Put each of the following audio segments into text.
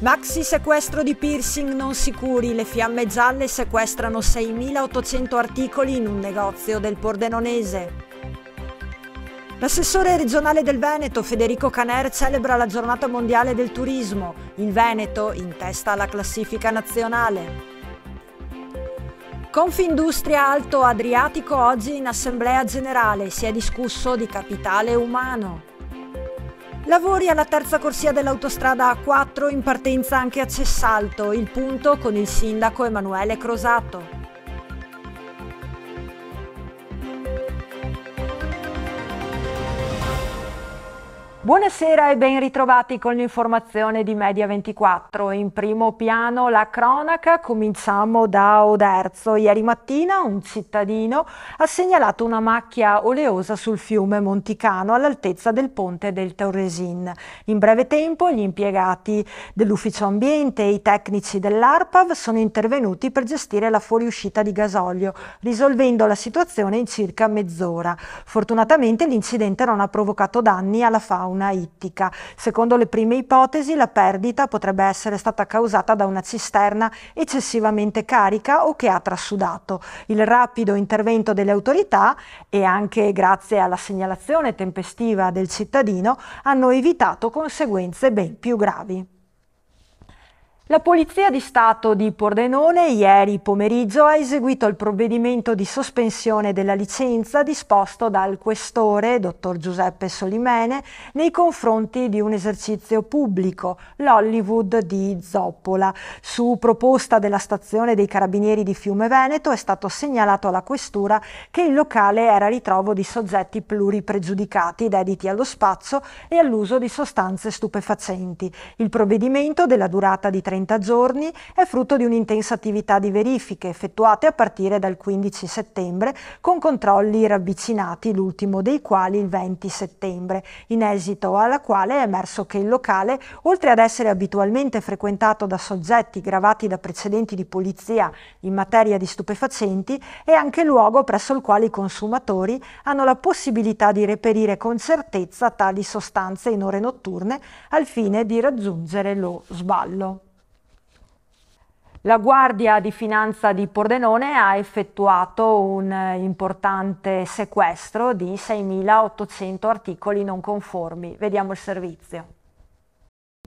Maxi sequestro di piercing non sicuri, le fiamme gialle sequestrano 6.800 articoli in un negozio del Pordenonese. L'assessore regionale del Veneto Federico Caner celebra la giornata mondiale del turismo, il Veneto in testa alla classifica nazionale. Confindustria Alto Adriatico oggi in assemblea generale si è discusso di capitale umano. Lavori alla terza corsia dell'autostrada A4 in partenza anche a Cessalto, il punto con il sindaco Emanuele Crosato. Buonasera e ben ritrovati con l'informazione di Media24. In primo piano la cronaca, cominciamo da Oderzo. Ieri mattina un cittadino ha segnalato una macchia oleosa sul fiume Monticano all'altezza del ponte del Torresin. In breve tempo gli impiegati dell'ufficio ambiente e i tecnici dell'ARPAV sono intervenuti per gestire la fuoriuscita di gasolio, risolvendo la situazione in circa mezz'ora. Fortunatamente l'incidente non ha provocato danni alla fauna fauna ittica. Secondo le prime ipotesi la perdita potrebbe essere stata causata da una cisterna eccessivamente carica o che ha trassudato. Il rapido intervento delle autorità e anche grazie alla segnalazione tempestiva del cittadino hanno evitato conseguenze ben più gravi. La Polizia di Stato di Pordenone ieri pomeriggio ha eseguito il provvedimento di sospensione della licenza disposto dal questore, dottor Giuseppe Solimene, nei confronti di un esercizio pubblico, l'Hollywood di Zoppola. Su proposta della stazione dei Carabinieri di Fiume Veneto è stato segnalato alla questura che il locale era ritrovo di soggetti pluripregiudicati dediti allo spazio e all'uso di sostanze stupefacenti. Il provvedimento della durata di 30 30 giorni è frutto di un'intensa attività di verifiche effettuate a partire dal 15 settembre con controlli ravvicinati, l'ultimo dei quali il 20 settembre, in esito alla quale è emerso che il locale, oltre ad essere abitualmente frequentato da soggetti gravati da precedenti di polizia in materia di stupefacenti, è anche luogo presso il quale i consumatori hanno la possibilità di reperire con certezza tali sostanze in ore notturne al fine di raggiungere lo sballo. La Guardia di Finanza di Pordenone ha effettuato un eh, importante sequestro di 6.800 articoli non conformi. Vediamo il servizio.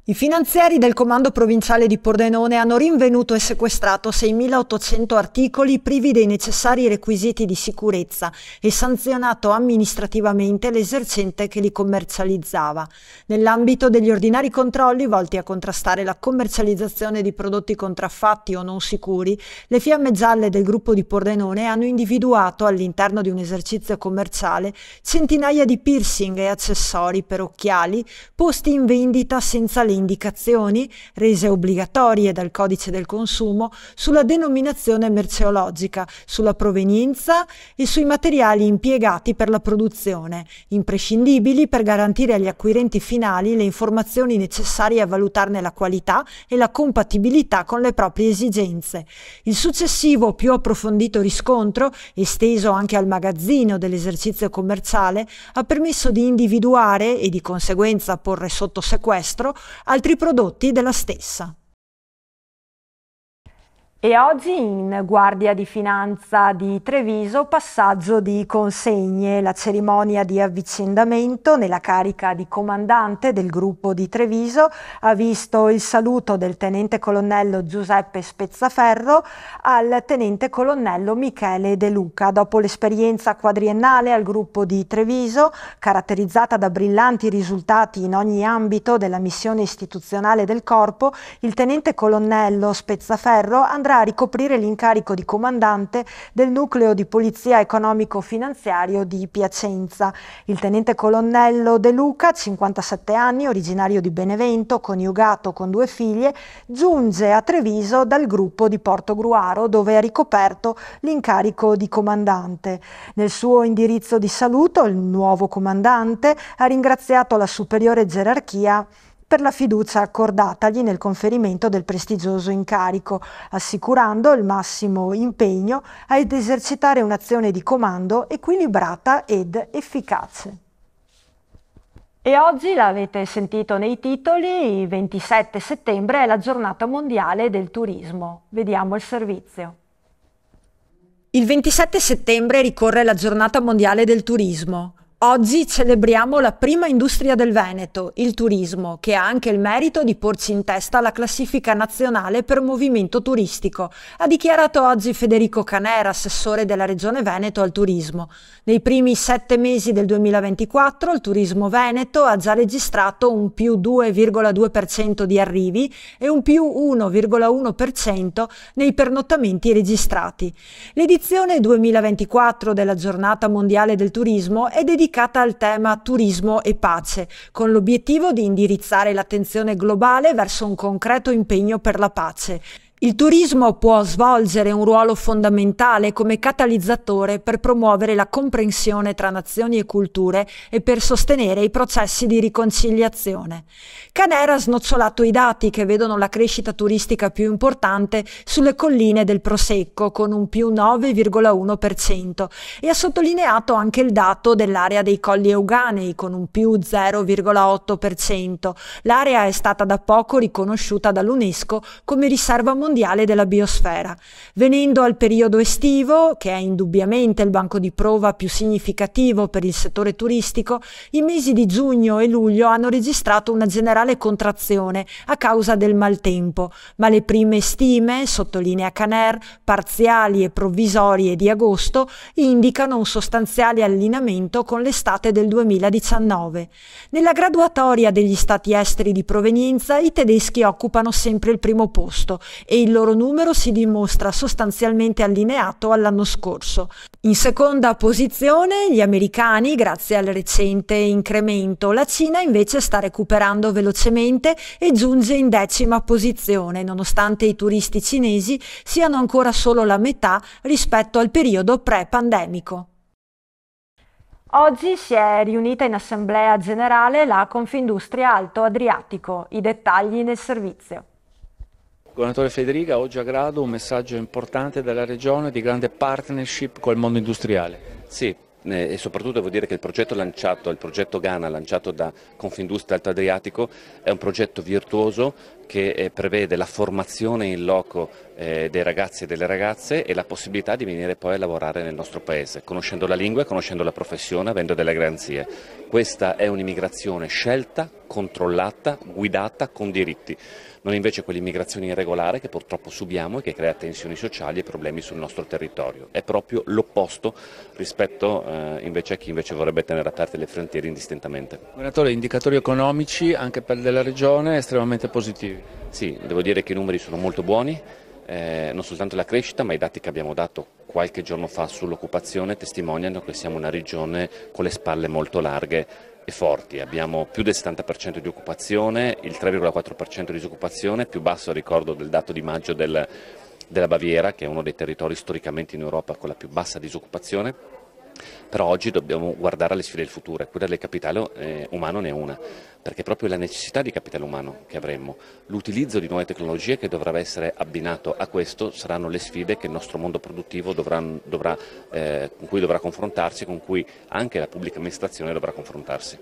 I finanzieri del Comando Provinciale di Pordenone hanno rinvenuto e sequestrato 6.800 articoli privi dei necessari requisiti di sicurezza e sanzionato amministrativamente l'esercente che li commercializzava. Nell'ambito degli ordinari controlli volti a contrastare la commercializzazione di prodotti contraffatti o non sicuri, le fiamme gialle del gruppo di Pordenone hanno individuato all'interno di un esercizio commerciale centinaia di piercing e accessori per occhiali posti in vendita senza legge indicazioni, rese obbligatorie dal codice del consumo, sulla denominazione merceologica, sulla provenienza e sui materiali impiegati per la produzione, imprescindibili per garantire agli acquirenti finali le informazioni necessarie a valutarne la qualità e la compatibilità con le proprie esigenze. Il successivo più approfondito riscontro, esteso anche al magazzino dell'esercizio commerciale, ha permesso di individuare e di conseguenza porre sotto sequestro altri prodotti della stessa. E oggi in Guardia di Finanza di Treviso passaggio di consegne, la cerimonia di avvicendamento nella carica di comandante del gruppo di Treviso ha visto il saluto del tenente colonnello Giuseppe Spezzaferro al tenente colonnello Michele De Luca. Dopo l'esperienza quadriennale al gruppo di Treviso, caratterizzata da brillanti risultati in ogni ambito della missione istituzionale del corpo, il tenente colonnello Spezzaferro andrà andrà a ricoprire l'incarico di comandante del nucleo di polizia economico-finanziario di Piacenza. Il tenente colonnello De Luca, 57 anni, originario di Benevento, coniugato con due figlie, giunge a Treviso dal gruppo di Porto Gruaro dove ha ricoperto l'incarico di comandante. Nel suo indirizzo di saluto il nuovo comandante ha ringraziato la superiore gerarchia per la fiducia accordatagli nel conferimento del prestigioso incarico, assicurando il massimo impegno ad esercitare un'azione di comando equilibrata ed efficace. E oggi, l'avete sentito nei titoli, il 27 settembre è la giornata mondiale del turismo. Vediamo il servizio. Il 27 settembre ricorre la giornata mondiale del turismo. Oggi celebriamo la prima industria del Veneto, il turismo, che ha anche il merito di porci in testa alla classifica nazionale per movimento turistico, ha dichiarato oggi Federico Canera, assessore della Regione Veneto al turismo. Nei primi sette mesi del 2024 il turismo veneto ha già registrato un più 2,2% di arrivi e un più 1,1% nei pernottamenti registrati. L'edizione 2024 della Giornata Mondiale del Turismo è dedicata dedicata al tema turismo e pace, con l'obiettivo di indirizzare l'attenzione globale verso un concreto impegno per la pace. Il turismo può svolgere un ruolo fondamentale come catalizzatore per promuovere la comprensione tra nazioni e culture e per sostenere i processi di riconciliazione. Canera ha snocciolato i dati che vedono la crescita turistica più importante sulle colline del Prosecco con un più 9,1% e ha sottolineato anche il dato dell'area dei Colli Euganei con un più 0,8%. L'area è stata da poco riconosciuta dall'UNESCO come riserva mondiale mondiale della biosfera. Venendo al periodo estivo, che è indubbiamente il banco di prova più significativo per il settore turistico, i mesi di giugno e luglio hanno registrato una generale contrazione a causa del maltempo, ma le prime stime, sottolinea Caner, parziali e provvisorie di agosto, indicano un sostanziale allineamento con l'estate del 2019. Nella graduatoria degli stati esteri di provenienza i tedeschi occupano sempre il primo posto e il loro numero si dimostra sostanzialmente allineato all'anno scorso. In seconda posizione gli americani grazie al recente incremento, la Cina invece sta recuperando velocemente e giunge in decima posizione nonostante i turisti cinesi siano ancora solo la metà rispetto al periodo pre-pandemico. Oggi si è riunita in assemblea generale la Confindustria Alto Adriatico, i dettagli nel servizio. Governatore Federica, oggi a Grado un messaggio importante della Regione di grande partnership col mondo industriale. Sì, eh, e soprattutto devo dire che il progetto lanciato, il progetto Ghana lanciato da Confindustria Alto Adriatico è un progetto virtuoso che eh, prevede la formazione in loco eh, dei ragazzi e delle ragazze e la possibilità di venire poi a lavorare nel nostro paese, conoscendo la lingua, conoscendo la professione, avendo delle garanzie. Questa è un'immigrazione scelta, controllata, guidata con diritti, non invece quell'immigrazione irregolare che purtroppo subiamo e che crea tensioni sociali e problemi sul nostro territorio. È proprio l'opposto rispetto eh, invece a chi invece vorrebbe tenere aperte le frontiere indistintamente. Governatore, indicatori economici anche per della regione estremamente positivi. Sì, devo dire che i numeri sono molto buoni, eh, non soltanto la crescita, ma i dati che abbiamo dato qualche giorno fa sull'occupazione testimoniano che siamo una regione con le spalle molto larghe e forti. Abbiamo più del 70% di occupazione, il 3,4% di disoccupazione, più basso ricordo del dato di maggio del, della Baviera, che è uno dei territori storicamente in Europa con la più bassa disoccupazione però oggi dobbiamo guardare alle sfide del futuro e quella del capitale eh, umano ne è una, perché è proprio la necessità di capitale umano che avremmo, l'utilizzo di nuove tecnologie che dovrà essere abbinato a questo saranno le sfide che il nostro mondo produttivo dovrà, dovrà, eh, con cui dovrà confrontarsi, con cui anche la pubblica amministrazione dovrà confrontarsi.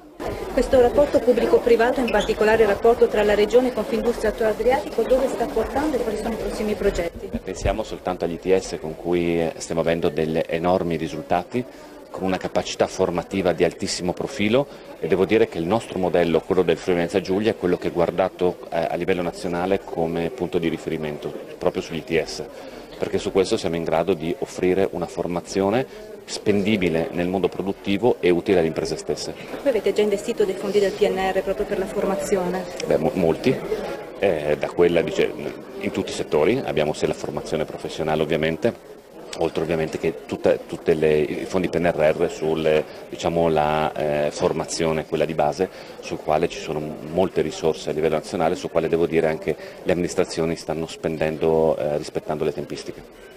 Questo rapporto pubblico-privato, in particolare il rapporto tra la Regione e Confindustria Alto Adriatico, dove sta portando e quali sono i prossimi progetti? Pensiamo soltanto agli ITS con cui eh, stiamo avendo degli enormi risultati con una capacità formativa di altissimo profilo e devo dire che il nostro modello, quello del Friuli Venezia Giulia, è quello che è guardato eh, a livello nazionale come punto di riferimento proprio sugli ITS perché su questo siamo in grado di offrire una formazione spendibile nel mondo produttivo e utile alle imprese stesse. Voi avete già investito dei fondi del PNR proprio per la formazione? Beh, molti, eh, da quella dice, in tutti i settori, abbiamo sia la formazione professionale ovviamente, oltre ovviamente che tutti i fondi PNRR sulla diciamo, eh, formazione, quella di base, sul quale ci sono molte risorse a livello nazionale, sul quale devo dire anche le amministrazioni stanno spendendo eh, rispettando le tempistiche.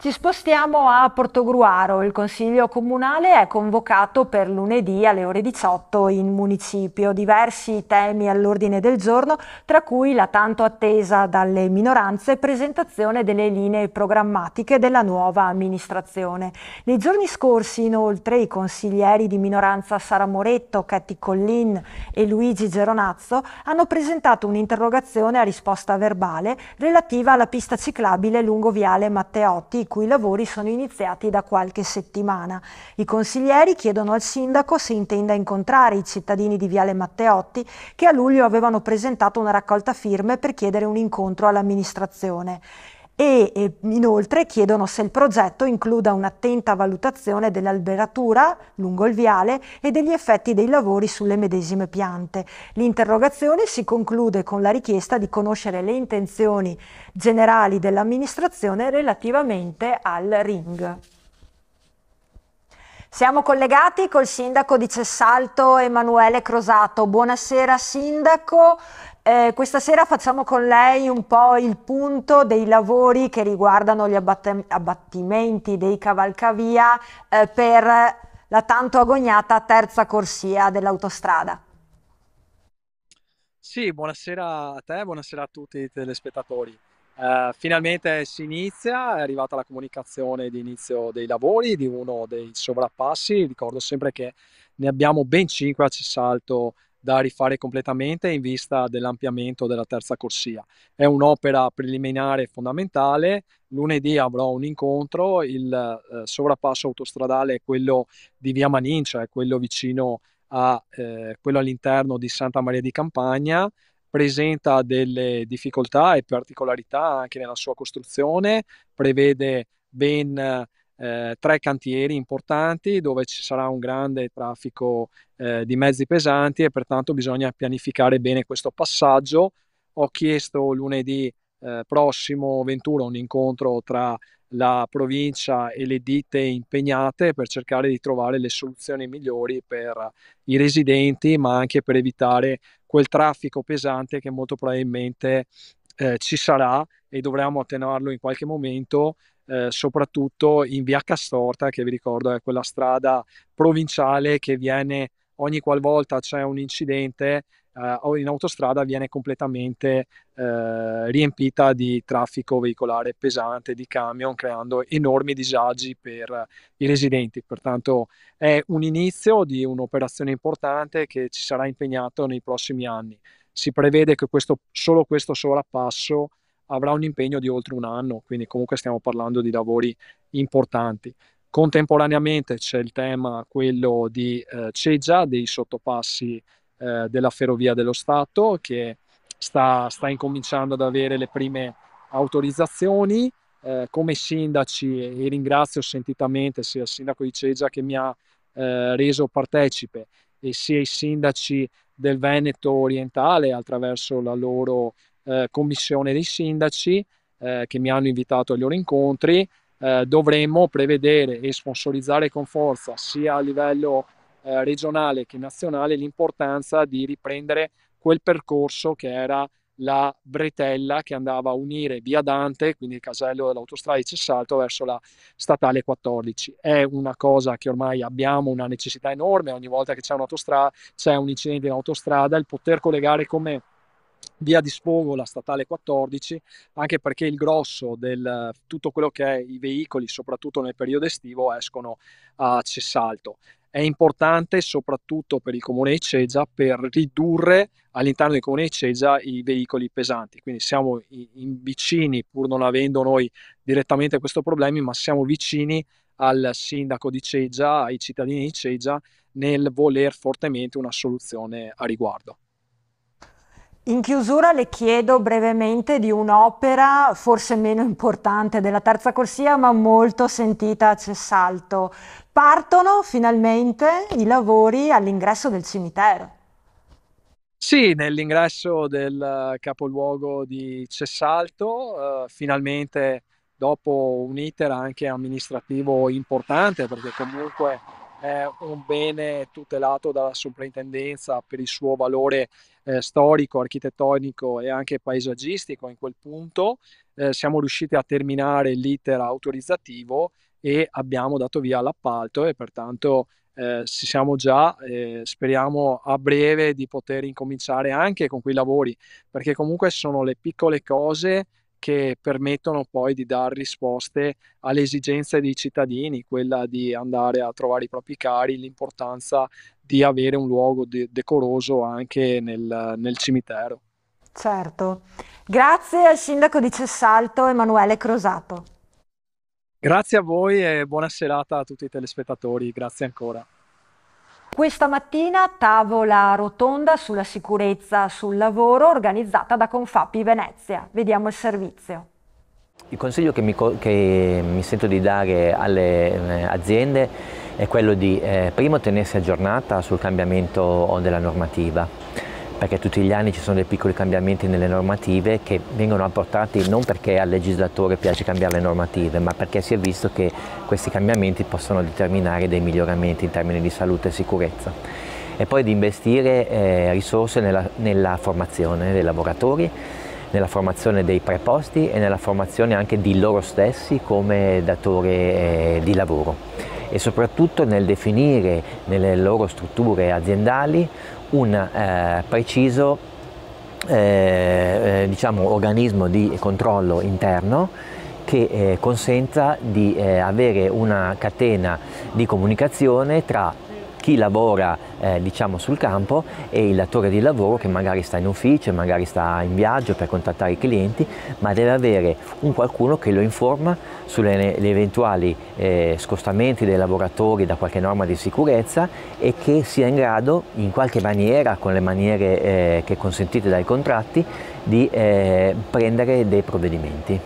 Ci spostiamo a Portogruaro, il Consiglio Comunale è convocato per lunedì alle ore 18 in municipio. Diversi temi all'ordine del giorno, tra cui la tanto attesa dalle minoranze presentazione delle linee programmatiche della nuova amministrazione. Nei giorni scorsi inoltre i consiglieri di minoranza Sara Moretto, Catti Collin e Luigi Geronazzo hanno presentato un'interrogazione a risposta verbale relativa alla pista ciclabile lungo viale Matteotti cui lavori sono iniziati da qualche settimana. I consiglieri chiedono al sindaco se intenda incontrare i cittadini di Viale Matteotti che a luglio avevano presentato una raccolta firme per chiedere un incontro all'amministrazione e, e inoltre chiedono se il progetto includa un'attenta valutazione dell'alberatura lungo il viale e degli effetti dei lavori sulle medesime piante. L'interrogazione si conclude con la richiesta di conoscere le intenzioni generali dell'amministrazione relativamente al ring. Siamo collegati col sindaco di Cessalto Emanuele Crosato. Buonasera sindaco. Eh, questa sera facciamo con lei un po' il punto dei lavori che riguardano gli abbattimenti dei cavalcavia eh, per la tanto agognata terza corsia dell'autostrada. Sì, buonasera a te, buonasera a tutti i telespettatori. Uh, finalmente si inizia, è arrivata la comunicazione di inizio dei lavori di uno dei sovrappassi, ricordo sempre che ne abbiamo ben 5 a Cessalto da rifare completamente in vista dell'ampliamento della terza corsia. È un'opera preliminare fondamentale. Lunedì avrò un incontro, il eh, sovrappasso autostradale è quello di Via Manincia, è quello vicino a eh, quello all'interno di Santa Maria di Campagna, presenta delle difficoltà e particolarità anche nella sua costruzione, prevede ben eh, tre cantieri importanti dove ci sarà un grande traffico eh, di mezzi pesanti e pertanto bisogna pianificare bene questo passaggio. Ho chiesto lunedì eh, prossimo 21 un incontro tra la provincia e le ditte impegnate per cercare di trovare le soluzioni migliori per i residenti, ma anche per evitare quel traffico pesante che molto probabilmente eh, ci sarà e dovremo attenuarlo in qualche momento eh, soprattutto in via Castorta, che vi ricordo è quella strada provinciale che viene ogni qualvolta c'è un incidente eh, in autostrada viene completamente eh, riempita di traffico veicolare pesante, di camion, creando enormi disagi per i residenti. Pertanto è un inizio di un'operazione importante che ci sarà impegnato nei prossimi anni. Si prevede che questo, solo questo sovrappasso avrà un impegno di oltre un anno, quindi comunque stiamo parlando di lavori importanti. Contemporaneamente c'è il tema quello di eh, c'è già dei sottopassi eh, della Ferrovia dello Stato che sta, sta, incominciando ad avere le prime autorizzazioni. Eh, come sindaci, e ringrazio sentitamente sia il sindaco di Cegia che mi ha eh, reso partecipe e sia i sindaci del Veneto orientale attraverso la loro eh, commissione dei sindaci eh, che mi hanno invitato agli loro incontri, eh, dovremmo prevedere e sponsorizzare con forza sia a livello eh, regionale che nazionale l'importanza di riprendere quel percorso che era la bretella che andava a unire via Dante, quindi il casello dell'autostrada di Cessalto, verso la statale 14. È una cosa che ormai abbiamo una necessità enorme, ogni volta che c'è, c'è un incidente in autostrada, il poter collegare come via di sfogo la statale 14, anche perché il grosso del tutto quello che è i veicoli, soprattutto nel periodo estivo, escono a Cessalto. È importante soprattutto per il comune di Cegia per ridurre all'interno del comune di Cegia i veicoli pesanti, quindi siamo vicini, pur non avendo noi direttamente questo problema, ma siamo vicini al sindaco di Cegia, ai cittadini di Cegia, nel voler fortemente una soluzione a riguardo. In chiusura le chiedo brevemente di un'opera forse meno importante della terza corsia ma molto sentita a Cessalto. Partono finalmente i lavori all'ingresso del cimitero. Sì, nell'ingresso del eh, capoluogo di Cessalto, eh, finalmente dopo un iter anche amministrativo importante perché comunque è un bene tutelato dalla soprintendenza per il suo valore eh, storico, architettonico e anche paesaggistico. In quel punto eh, siamo riusciti a terminare l'iter autorizzativo e abbiamo dato via l'appalto e pertanto eh, ci siamo già, eh, speriamo a breve di poter incominciare anche con quei lavori, perché comunque sono le piccole cose che permettono poi di dare risposte alle esigenze dei cittadini, quella di andare a trovare i propri cari, l'importanza di avere un luogo de- decoroso anche nel, nel cimitero. Certo. Grazie al sindaco di Cessalto Emanuele Crosato. Grazie a voi e buona serata a tutti i telespettatori, grazie ancora. Questa mattina tavola rotonda sulla sicurezza sul lavoro organizzata da Confapi Venezia. Vediamo il servizio. Il consiglio che mi, che mi sento di dare alle eh, aziende è quello di eh, primo tenersi aggiornata sul cambiamento della normativa perché tutti gli anni ci sono dei piccoli cambiamenti nelle normative che vengono apportati non perché al legislatore piace cambiare le normative, ma perché si è visto che questi cambiamenti possono determinare dei miglioramenti in termini di salute e sicurezza. E poi di investire eh, risorse nella, nella formazione dei lavoratori, nella formazione dei preposti e nella formazione anche di loro stessi come datore eh, di lavoro e soprattutto nel definire nelle loro strutture aziendali un eh, preciso eh, eh diciamo, organismo di controllo interno che eh, consenta di eh, avere una catena di comunicazione tra chi lavora eh, diciamo sul campo e il datore di lavoro che magari sta in ufficio, magari sta in viaggio per contattare i clienti, ma deve avere un qualcuno che lo informa sulle eventuali eh, scostamenti dei lavoratori da qualche norma di sicurezza e che sia in grado in qualche maniera, con le maniere eh, che consentite dai contratti, di eh, prendere dei provvedimenti.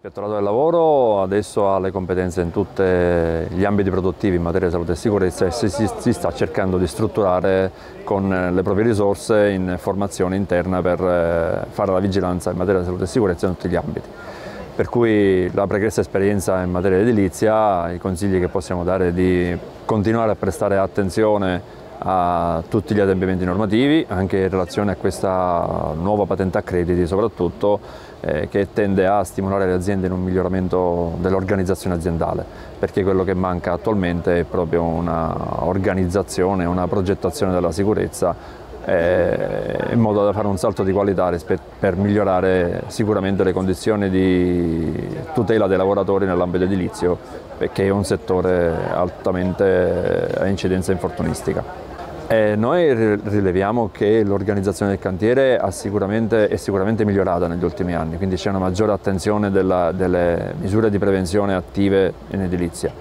L'ispettorato del lavoro adesso ha le competenze in tutti gli ambiti produttivi in materia di salute e sicurezza e si, si sta cercando di strutturare con le proprie risorse in formazione interna per eh, fare la vigilanza in materia di salute e sicurezza in tutti gli ambiti per cui la pregressa esperienza in materia di edilizia, i consigli che possiamo dare è di continuare a prestare attenzione a tutti gli adempimenti normativi, anche in relazione a questa nuova patente a crediti soprattutto eh, che tende a stimolare le aziende in un miglioramento dell'organizzazione aziendale, perché quello che manca attualmente è proprio un'organizzazione, una progettazione della sicurezza eh, in modo da fare un salto di qualità per migliorare sicuramente le condizioni di tutela dei lavoratori nell'ambito edilizio, che è un settore altamente a incidenza infortunistica. Eh, noi rileviamo che l'organizzazione del cantiere sicuramente, è sicuramente migliorata negli ultimi anni, quindi c'è una maggiore attenzione della, delle misure di prevenzione attive in edilizia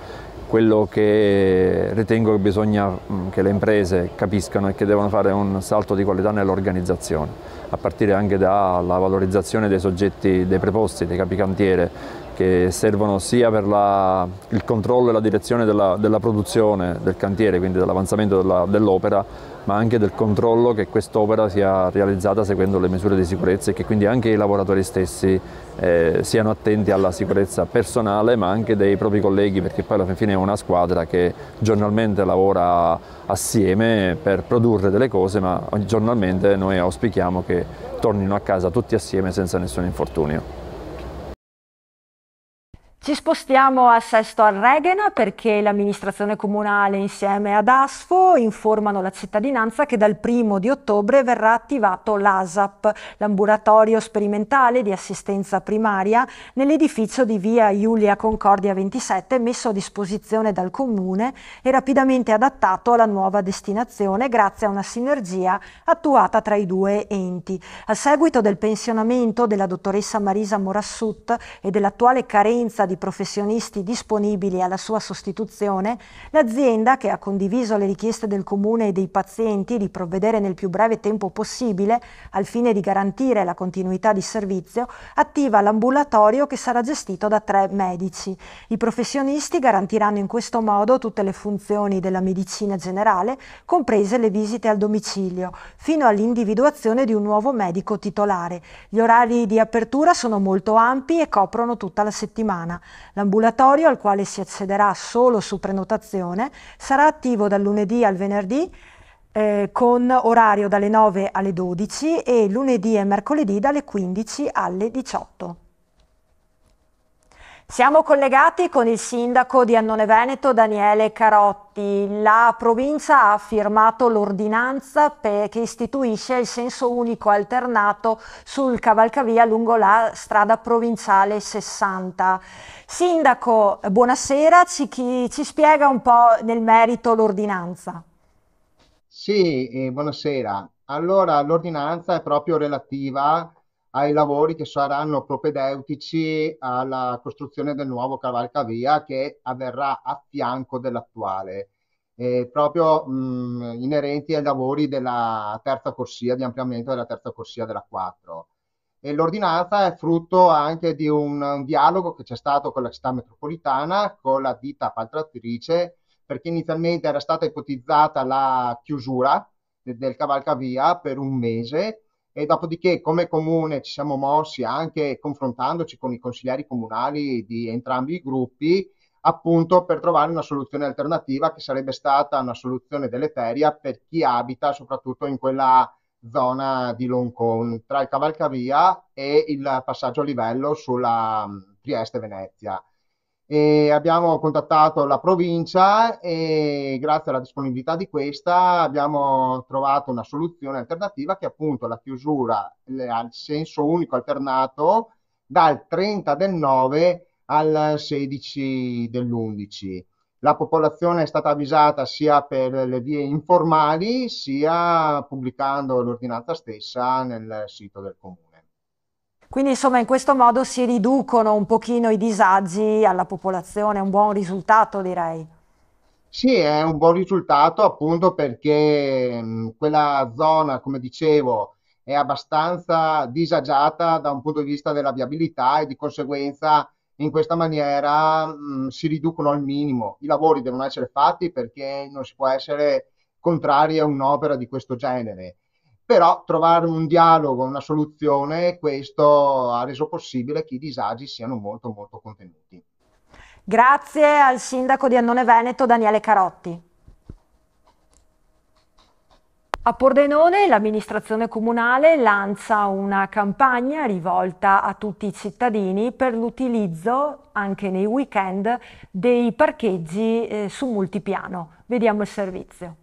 quello che ritengo che bisogna mm, che le imprese capiscano è che devono fare un salto di qualità nell'organizzazione, a partire anche dalla valorizzazione dei soggetti, dei preposti, dei capicantiere, che servono sia per la, il controllo e la direzione della, della produzione del cantiere, quindi dell'avanzamento dell'opera, dell ma anche del controllo che quest'opera sia realizzata seguendo le misure di sicurezza e che quindi anche i lavoratori stessi eh, siano attenti alla sicurezza personale ma anche dei propri colleghi perché poi alla fine è una squadra che giornalmente lavora assieme per produrre delle cose ma giornalmente noi auspichiamo che tornino a casa tutti assieme senza nessun infortunio. Ci spostiamo a Sesto Arreghena perché l'amministrazione comunale insieme ad ASFO informano la cittadinanza che dal primo di ottobre verrà attivato l'ASAP, l'ambulatorio sperimentale di assistenza primaria, nell'edificio di via Giulia Concordia 27 messo a disposizione dal comune e rapidamente adattato alla nuova destinazione grazie a una sinergia attuata tra i due enti. A seguito del pensionamento della dottoressa Marisa Morassut e dell'attuale carenza di professionisti disponibili alla sua sostituzione, l'azienda, che ha condiviso le richieste del Comune e dei pazienti di provvedere nel più breve tempo possibile, al fine di garantire la continuità di servizio, attiva l'ambulatorio che sarà gestito da tre medici. I professionisti garantiranno in questo modo tutte le funzioni della medicina generale, comprese le visite al domicilio, fino all'individuazione di un nuovo medico titolare. Gli orari di apertura sono molto ampi e coprono tutta la settimana. L'ambulatorio, al quale si accederà solo su prenotazione, sarà attivo dal lunedì al venerdì eh, con orario dalle 9 alle 12 e lunedì e mercoledì dalle 15 alle 18. Siamo collegati con il sindaco di Annone Veneto Daniele Carotti. La provincia ha firmato l'ordinanza che istituisce il senso unico alternato sul cavalcavia lungo la strada provinciale 60. Sindaco, buonasera, ci, chi, ci spiega un po' nel merito l'ordinanza. Sì, eh, buonasera. Allora, l'ordinanza è proprio relativa ai lavori che saranno propedeutici alla costruzione del nuovo cavalcavia che avverrà a fianco dell'attuale, eh, proprio mh, inerenti ai lavori della terza corsia, di ampliamento della terza corsia della 4. E l'ordinanza è frutto anche di un, un dialogo che c'è stato con la città metropolitana, con la ditta appaltatrice, perché inizialmente era stata ipotizzata la chiusura del cavalcavia per un mese e dopodiché come comune ci siamo mossi anche confrontandoci con i consiglieri comunali di entrambi i gruppi appunto per trovare una soluzione alternativa che sarebbe stata una soluzione deleteria per chi abita soprattutto in quella zona di Loncon tra il Cavalcavia e il passaggio a livello sulla Trieste-Venezia. E abbiamo contattato la provincia e grazie alla disponibilità di questa abbiamo trovato una soluzione alternativa che è appunto la chiusura al senso unico alternato dal 30 del 9 al 16 dell'11. La popolazione è stata avvisata sia per le vie informali sia pubblicando l'ordinanza stessa nel sito del comune. Quindi insomma in questo modo si riducono un pochino i disagi alla popolazione, è un buon risultato direi. Sì, è un buon risultato appunto perché mh, mm, quella zona, come dicevo, è abbastanza disagiata da un punto di vista della viabilità e di conseguenza in questa maniera mh, mm, si riducono al minimo. I lavori devono essere fatti perché non si può essere contrari a un'opera di questo genere però trovare un dialogo, una soluzione, questo ha reso possibile che i disagi siano molto molto contenuti. Grazie al sindaco di Annone Veneto Daniele Carotti. A Pordenone l'amministrazione comunale lancia una campagna rivolta a tutti i cittadini per l'utilizzo anche nei weekend dei parcheggi eh, su multipiano. Vediamo il servizio.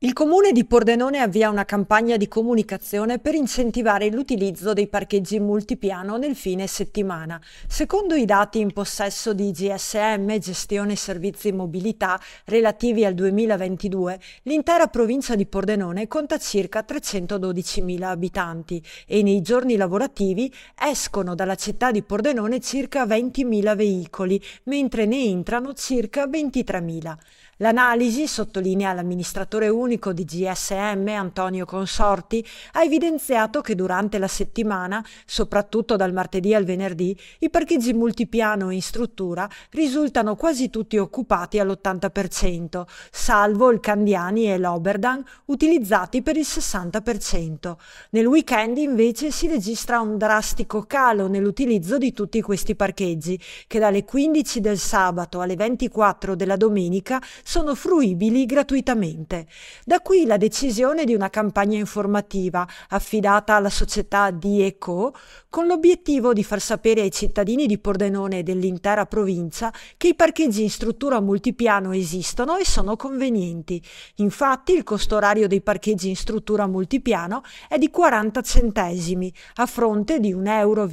Il comune di Pordenone avvia una campagna di comunicazione per incentivare l'utilizzo dei parcheggi multipiano nel fine settimana. Secondo i dati in possesso di GSM Gestione Servizi Mobilità relativi al 2022, l'intera provincia di Pordenone conta circa 312.000 abitanti e nei giorni lavorativi escono dalla città di Pordenone circa 20.000 veicoli, mentre ne entrano circa 23.000. L'analisi, sottolinea l'amministratore unico di GSM Antonio Consorti, ha evidenziato che durante la settimana, soprattutto dal martedì al venerdì, i parcheggi multipiano in struttura risultano quasi tutti occupati all'80%, salvo il Candiani e l'Oberdan utilizzati per il 60%. Nel weekend invece si registra un drastico calo nell'utilizzo di tutti questi parcheggi, che dalle 15 del sabato alle 24 della domenica sono fruibili gratuitamente. Da qui la decisione di una campagna informativa affidata alla società DECO con l'obiettivo di far sapere ai cittadini di Pordenone e dell'intera provincia che i parcheggi in struttura multipiano esistono e sono convenienti. Infatti il costo orario dei parcheggi in struttura multipiano è di 40 centesimi a fronte di 1,20 euro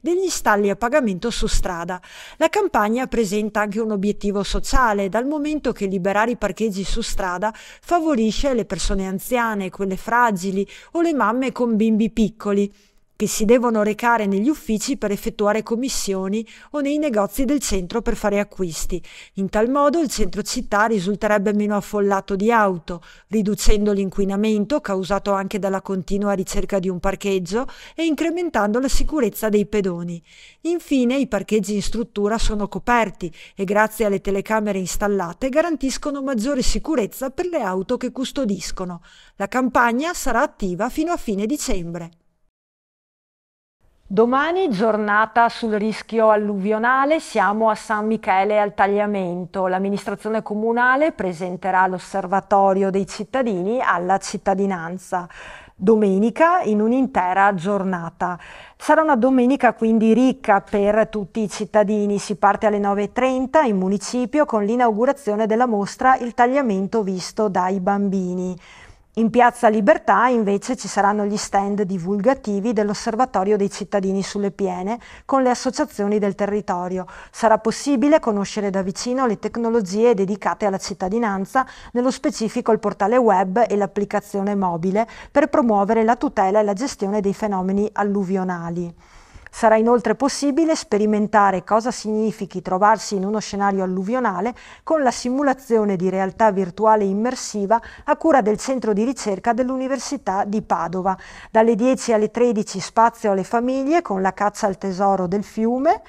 degli stalli a pagamento su strada. La campagna presenta anche un obiettivo sociale sociale dal momento che liberare i parcheggi su strada favorisce le persone anziane, quelle fragili o le mamme con bimbi piccoli che si devono recare negli uffici per effettuare commissioni o nei negozi del centro per fare acquisti. In tal modo il centro città risulterebbe meno affollato di auto, riducendo l'inquinamento causato anche dalla continua ricerca di un parcheggio e incrementando la sicurezza dei pedoni. Infine i parcheggi in struttura sono coperti e grazie alle telecamere installate garantiscono maggiore sicurezza per le auto che custodiscono. La campagna sarà attiva fino a fine dicembre. Domani giornata sul rischio alluvionale, siamo a San Michele al Tagliamento. L'amministrazione comunale presenterà l'osservatorio dei cittadini alla cittadinanza domenica in un'intera giornata. Sarà una domenica quindi ricca per tutti i cittadini. Si parte alle 9.30 in municipio con l'inaugurazione della mostra Il tagliamento visto dai bambini. In Piazza Libertà invece ci saranno gli stand divulgativi dell'Osservatorio dei cittadini sulle piene con le associazioni del territorio. Sarà possibile conoscere da vicino le tecnologie dedicate alla cittadinanza, nello specifico il portale web e l'applicazione mobile per promuovere la tutela e la gestione dei fenomeni alluvionali. Sarà inoltre possibile sperimentare cosa significhi trovarsi in uno scenario alluvionale con la simulazione di realtà virtuale immersiva a cura del centro di ricerca dell'Università di Padova. Dalle 10 alle 13 spazio alle famiglie con la caccia al tesoro del fiume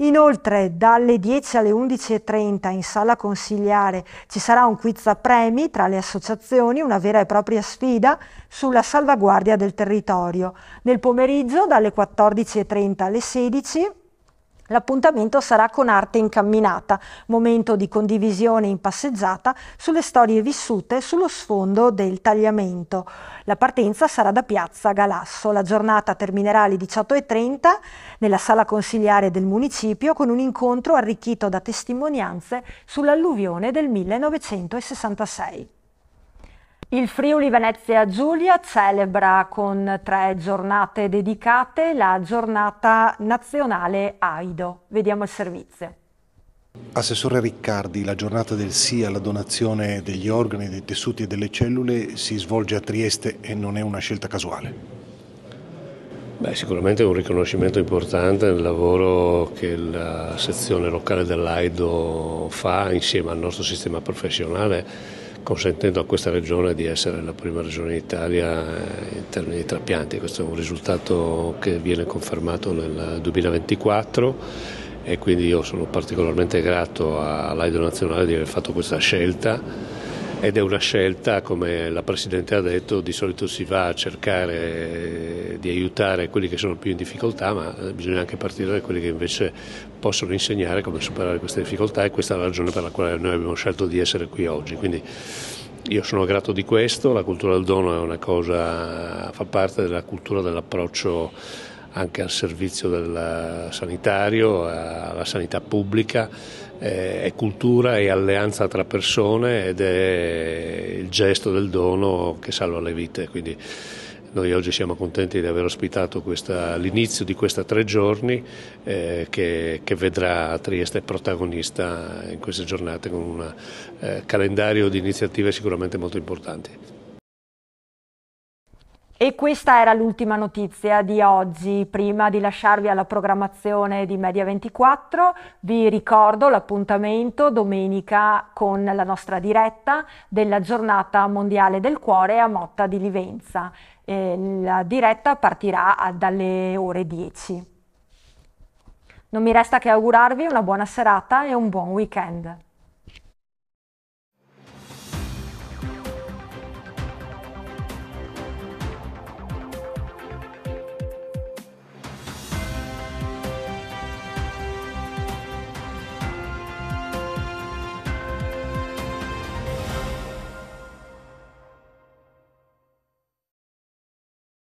Inoltre dalle 10 alle 11.30 in sala consigliare ci sarà un quiz a premi tra le associazioni, una vera e propria sfida sulla salvaguardia del territorio. Nel pomeriggio dalle 14.30 alle 16 L'appuntamento sarà con Arte Incamminata, momento di condivisione in passeggiata sulle storie vissute sullo sfondo del tagliamento. La partenza sarà da Piazza Galasso. La giornata terminerà alle 18.30 nella sala consiliare del municipio con un incontro arricchito da testimonianze sull'alluvione del 1966. Il Friuli Venezia Giulia celebra con tre giornate dedicate la giornata nazionale AIDO. Vediamo il servizio. Assessore Riccardi, la giornata del sì alla donazione degli organi, dei tessuti e delle cellule si svolge a Trieste e non è una scelta casuale. Beh, sicuramente è un riconoscimento importante nel lavoro che la sezione locale dell'AIDO fa insieme al nostro sistema professionale consentendo a questa regione di essere la prima regione d'Italia eh, in termini di trapianti. Questo è un risultato che viene confermato nel 2024 e quindi io sono particolarmente grato all'Aido Nazionale di aver fatto questa scelta ed è una scelta, come la Presidente ha detto, di solito si va a cercare eh, di aiutare quelli che sono più in difficoltà, ma eh, bisogna anche partire da quelli che invece possono insegnare come superare queste difficoltà e questa è la ragione per la quale noi abbiamo scelto di essere qui oggi. Quindi io sono grato di questo, la cultura del dono cosa, fa parte della cultura dell'approccio anche al servizio eh, sanitario, alla sanità pubblica è cultura, è alleanza tra persone ed è il gesto del dono che salva le vite. Quindi noi oggi siamo contenti di aver ospitato questa, l'inizio di questi tre giorni eh, che, che, vedrà Trieste protagonista in queste giornate con un eh, calendario di iniziative sicuramente molto importanti. E questa era l'ultima notizia di oggi. Prima di lasciarvi alla programmazione di Media24, vi ricordo l'appuntamento domenica con la nostra diretta della giornata mondiale del cuore a Motta di Livenza. Eh, la diretta partirà dalle ore 10. Non mi resta che augurarvi una buona serata e un buon weekend.